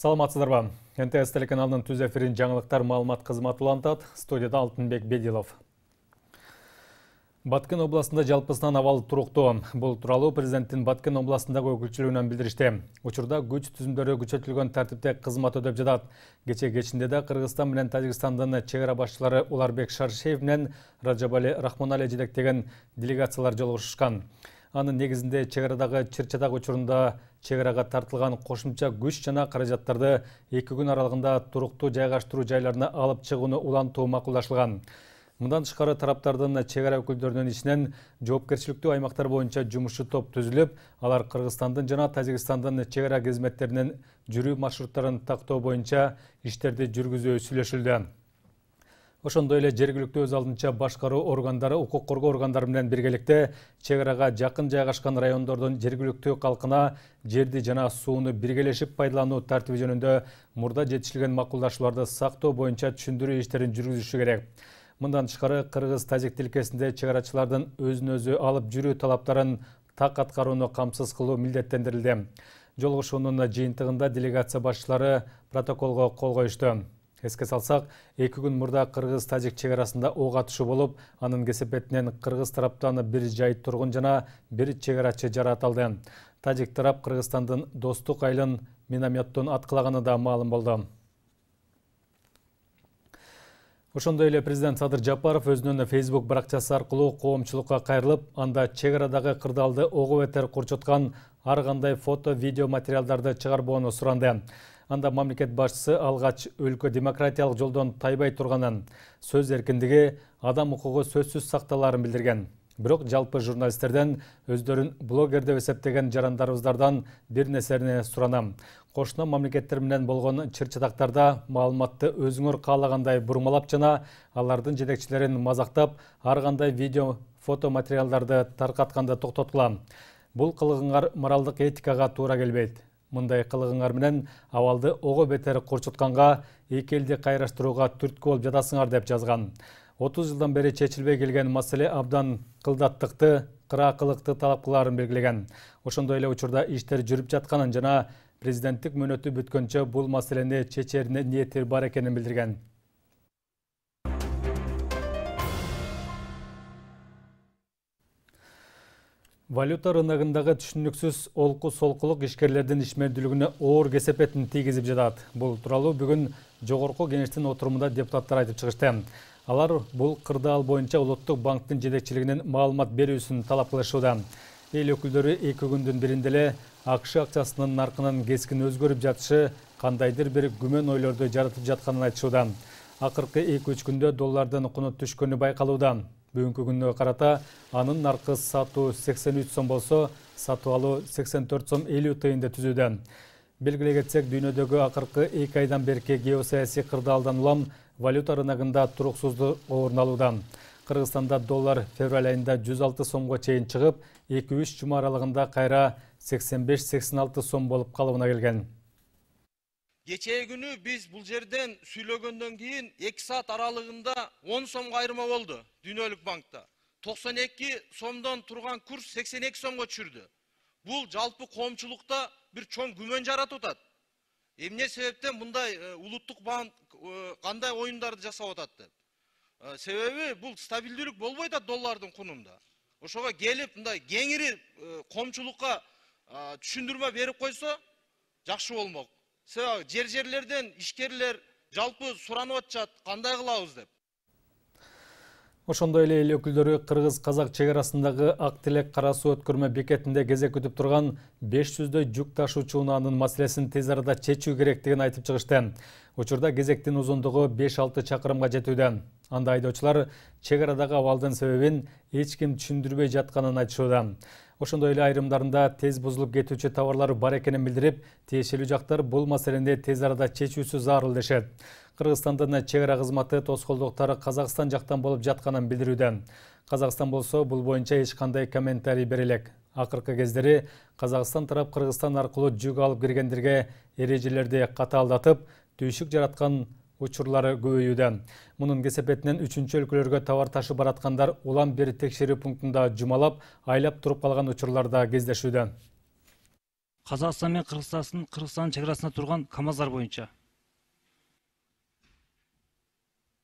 саламатсыздар ба нтс телеканалының түз эфирин жаңылыктар маалымат кызматы улантат студияда алтынбек бедилов баткен областында жалпысынан абал туруктуу бұл тууралуу президенттин баткен областындагы өкүлчүлүгүнөн билдиришти учурда күч түзүмдөрү күчөтүлгөн тартипте кызмат өтөп жатат кечээ кечинде да кыргызстан менен тажикстандын чек ара башчылары уларбек шаршеев менен ражабали рахмонали жетектеген делегациялар жолугушушкан анын негизинде чек арадагы чыр чатак учурунда чек арага тартылган кошумча күч жана каражаттарды эки күн аралыгында туруктуу жайгаштыруу жайларына алып чыгууну улантуу макулдашылган мындан тышкары тараптардын чек ара өкүлдөрүнүн ичинен жоопкерчиликтүү аймактар боюнча жумушчу топ түзүлүп алар кыргызстандын жана тажикстандын чек ара кызматтеринин жүрүү маршруттарын тактоо боюнча иштерди жүргүзүү сүйлөшүлдү ошондой эле жергиликтүү өз алдынча башкаруу органдары укук коргоо органдары менен биргеликте чек арага жакын жайгашкан райондордун жергиликтүү калкына жерди жана сууну биргелешип пайдалануу тартиби жөнүндө мурда жетишилген макулдашууларды сактоо боюнча түшүндүрүү иштерин жүргүзүшү керек мындан тышкары кыргыз тажик тилкесинде чек арачылардын өзүн өзү алып жүрүү талаптарын так аткарууну камсыз кылуу милдеттендирилди жолугушуунун жыйынтыгында делегация башчылары протоколго кол коюшту эске салсак эки күн мурда кыргыз тажик чек арасында ок атышуу болуп анын кесепетинен кыргыз тараптан бир жай тургун жана бир чек арачы жараат алды тажик тарап кыргызстандын достук айылын минометтон аткылаганы да маалым болду ошондой эле президент садыр жапаров өзүнүн фейсбук баракчасы аркылуу коомчулукка кайрылып анда чек арадагы кырдаалды ого бетер курчуткан ар кандай фото видео материалдарды чыгарбоону суранды Анда мамлекет башысы алғач өлкө демократиялық жолдон тайбай тұрғанын, сөз еркіндігі адам ұқығы сөзсіз сақталарын білдірген. Бирок жалпы журналисттерден өздөрүн блогер деп эсептеген жарандарыбыздардан бир нерсени суранам. Кошуна мамлекеттер менен болгон чыр-чатактарда маалыматты өзүңөр каалагандай бурмалап жана алардын жетекчилерин мазактап, ар кандай видео, фото материалдарды таркатканды токтоткула. Бул кылыгыңар моралдык этикага туура келбейт мындай кылыгыңар менен абалды ого бетер курчутканга эки элди кайраштырууга түрткү болуп жатасыңар деп жазган отуз жылдан бери чечилбей келген маселе абдан кылдаттыкты кыраакылыкты талап кылаарын белгилеген ошондой эле учурда иштер жүріп жатқанын жана президенттик мөөнөтү бүткөнчө бұл маселени чечеріне ниети бар экенин билдирген валюта рыногундагы түшүнүксүз олку солкулук ишкерлердин ишмердүүлүгүнө оор кесепетин тийгизип жатат бул тууралуу бүгүн жогорку кеңештин отурумунда депутаттар айтып чыгышты алар бул кырдаал боюнча улуттук банктын жетекчилигинен маалымат берүүсүн талап кылышууда эл өкүлдөрү эки күндүн биринде эле акш акчасынын наркынын кескин өзгөрүп жатышы кандайдыр бир күмөн ойлорду жаратып жатканын айтышууда акыркы эки үч күндө доллардын куну түшкөнү байкалууда Бүгінгі күгіннің қарата анын арқыз сату 83 сом болса, сату алу 84 сом 50 түйінде түзуден. Білгіле кетсек, дүйін ақырқы 2 айдан берке геосаяси қырды алдан ұлам валюта арын ағында тұруқсузды Қырғыстанда доллар айында 106 сомға чейін шығып, 2-3 жүмаралығында қайра 85-86 сом болып қалуына келген кечээ күнү биз бул жерден сүйлөгөндөн кийин эки саат аралыгында он сомго айырма болду дүйнөлүк банкта токсон эки сомдон турган курс сексен эки сомго түшүрдү бул жалпы коомчулукта бир чоң күмөн жаратып атат эмне себептен мындай улуттук банк кандай оюндарды жасап атат деп себеби бул стабилдүүлүк болбой атат доллардын кунунда ошого келип мындай кеңири коомчулукка түшүндүрмө берип койсо жакшы болмок жер жерлерден ишкерлер жалпы суранып атышат кандай кылабыз деп ошондой эле эл өкүлдөрү кыргыз казак чек арасындагы ак тилек кара суу өткөрмө бекетинде кезек күтүп турган беш жүздөй жүк ташуучу унаанын маселесин тез арада чечүү керектигин айтып чыгышты учурда кезектин узундугу беш алты чакырымга жетүүдө анда айдоочулар чек арадагы абалдын себебин эч ким түшүндүрбөй жатканын айтышууда ошондой эле айрымдарында тез бузулуп кетүүчү товарлар бар экенин билдирип тиешелүү жактар бул маселени тез арада чечүүсү зарыл дешет кыргызстандын чек ара кызматы тоскоолдуктары казакстан жактан болуп жатканын билдирүүдө казакстан болсо бул боюнча эч кандай комментарий бере элек акыркы кездери казакстан тарап кыргызстан аркылуу жүк алып киргендерге эрежелерди катаалдатып түйшүк жараткан учурлары көбөйүүдө мунун кесепетинен үчүнчү өлкөлөргө товар ташып бараткандар улам бир текшерүү пунктунда жумалап айлап туруп калган учурлар да кездешүүдө казакстан менен кыргызстандын кыргызстандын чек арасында турган камаздар боюнча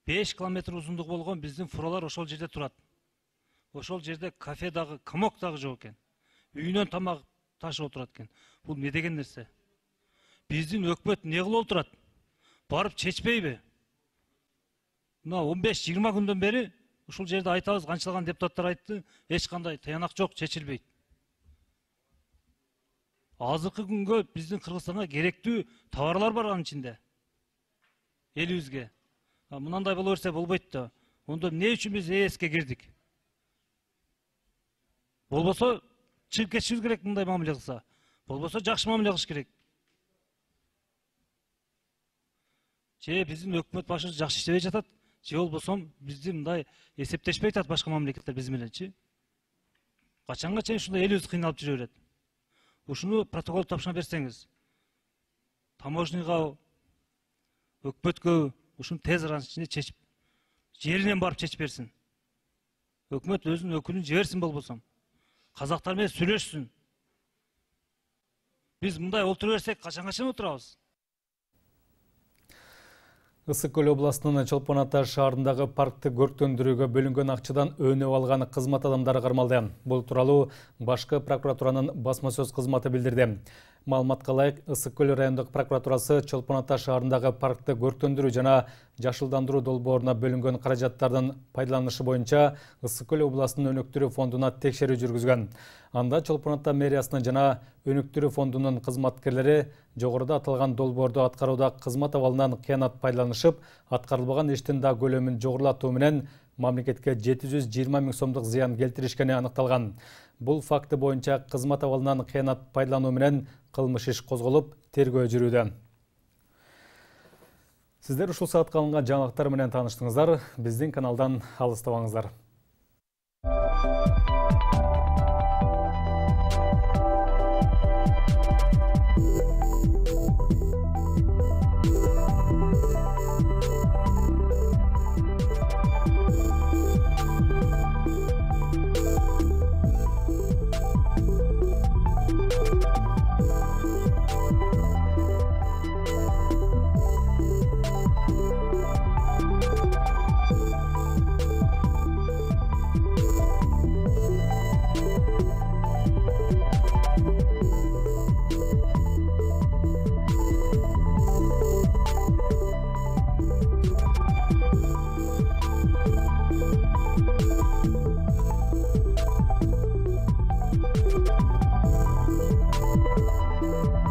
беш километр узундугу болгон биздин фуралар ошол жерде турат ошол жерде кафе дагы комок дагы жок экен үйүнөн тамак ташып отурат экен бул эмне деген нерсе биздин өкмөт эмне кылып отурат барып чечпейби мына он беш жыйырма күндөн бери ушул жерде айтабыз канчалаган депутаттар айтты эч кандай тыянак жок чечилбейт азыркы күнгө биздин кыргызстанга керектүү товарлар бар анын ичинде элибизге мынандай боло берсе болбойт да ондо эмне үчүн биз эске кирдик болбосо чыгып кетишибиз керек мындай мамиле кылса болбосо жакшы мамиле кылыш керек же биздин өкмөт башыбыз жакшы иштебей жатат же болбосо бизди мындай эсептешпей атат башка мамлекеттер биз мененчи качанга чейин ушундай эл өзү кыйналып жүрө берет ушуну протокол тапшырма берсеңиз таможнягабы өкмөткө ушуну тез аранын ичинде чечип жеринен барып чечип берсин өкмөт өзүнүн өкүлүн жиберсин болбосо казактар менен сүйлөшсүн биз мындай отура берсек качанга чейин отурабыз ысык көл областынын чолпон ата шаарындагы паркты көрктөндүрүүгө бөлүнгөн акчадан өнөп алган кызмат адамдары кармалды бул тууралуу башкы прокуратуранын басма сөз кызматы билдирди маалыматка ылайык ысык көл райондук прокуратурасы чолпон ата шаарындагы паркты көрктөндүрүү жана жашылдандыруу долбооруна бөлүнгөн каражаттардын пайдаланышы боюнча ысык көл областынын өнүктүрүү фондуна текшерүү жүргүзгөн анда чолпон ата мэриясынын жана өнүктүрүү фондунун кызматкерлери жогоруда аталган долбоорду аткарууда кызмат абалынан кыянат пайдаланышып аткарылбаган иштин да көлөмүн жогорулатуу менен мамлекетке жети жүз жыйырма миң сомдук зыян келтиришкени аныкталган бул факты боюнча кызмат абалынан кыянат пайдалануу менен кылмыш иш козголуп тергөө жүрүүдө сиздер ушул саатка алынган жаңылыктар менен тааныштыңыздар биздин каналдан алыстабаңыздар Thank you.